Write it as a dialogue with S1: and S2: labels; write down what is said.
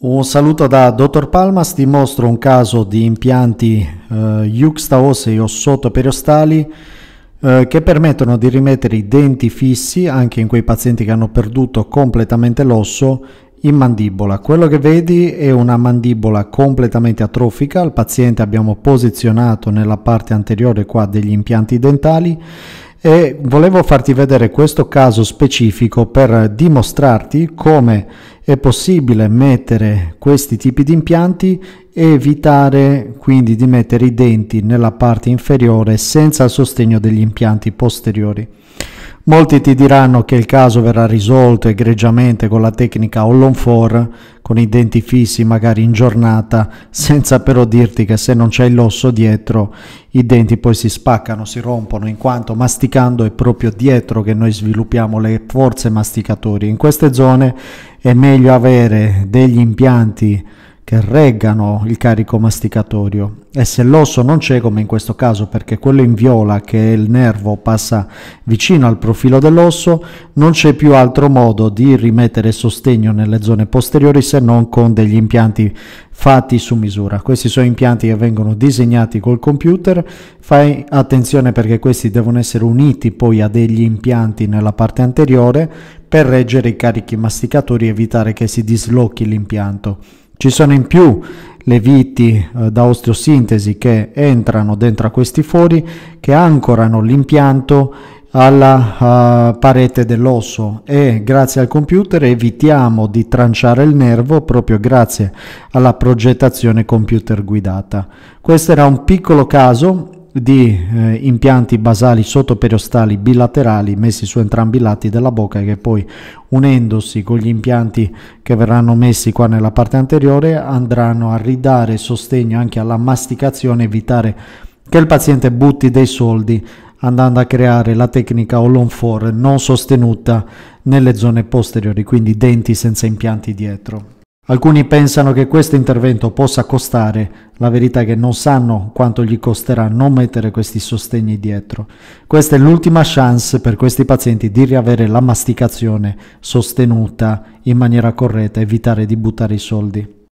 S1: Un saluto da Dottor Palmas, ti mostro un caso di impianti eh, juxtaosei o sottoperiostali eh, che permettono di rimettere i denti fissi anche in quei pazienti che hanno perduto completamente l'osso in mandibola. Quello che vedi è una mandibola completamente atrofica, il paziente abbiamo posizionato nella parte anteriore qua degli impianti dentali e volevo farti vedere questo caso specifico per dimostrarti come è possibile mettere questi tipi di impianti e evitare quindi di mettere i denti nella parte inferiore senza il sostegno degli impianti posteriori. Molti ti diranno che il caso verrà risolto egregiamente con la tecnica all on 4, con i denti fissi magari in giornata, senza però dirti che se non c'è l'osso dietro i denti poi si spaccano, si rompono, in quanto masticando è proprio dietro che noi sviluppiamo le forze masticatorie. In queste zone è meglio avere degli impianti che reggano il carico masticatorio e se l'osso non c'è come in questo caso perché quello in viola che è il nervo passa vicino al profilo dell'osso non c'è più altro modo di rimettere sostegno nelle zone posteriori se non con degli impianti fatti su misura questi sono impianti che vengono disegnati col computer fai attenzione perché questi devono essere uniti poi a degli impianti nella parte anteriore per reggere i carichi masticatori e evitare che si dislocchi l'impianto ci sono in più le viti eh, da osteosintesi che entrano dentro a questi fori che ancorano l'impianto alla uh, parete dell'osso e grazie al computer evitiamo di tranciare il nervo proprio grazie alla progettazione computer guidata. Questo era un piccolo caso di eh, impianti basali sottoperiostali bilaterali messi su entrambi i lati della bocca che poi unendosi con gli impianti che verranno messi qua nella parte anteriore andranno a ridare sostegno anche alla masticazione evitare che il paziente butti dei soldi andando a creare la tecnica all on non sostenuta nelle zone posteriori quindi denti senza impianti dietro Alcuni pensano che questo intervento possa costare, la verità è che non sanno quanto gli costerà non mettere questi sostegni dietro. Questa è l'ultima chance per questi pazienti di riavere la masticazione sostenuta in maniera corretta, evitare di buttare i soldi.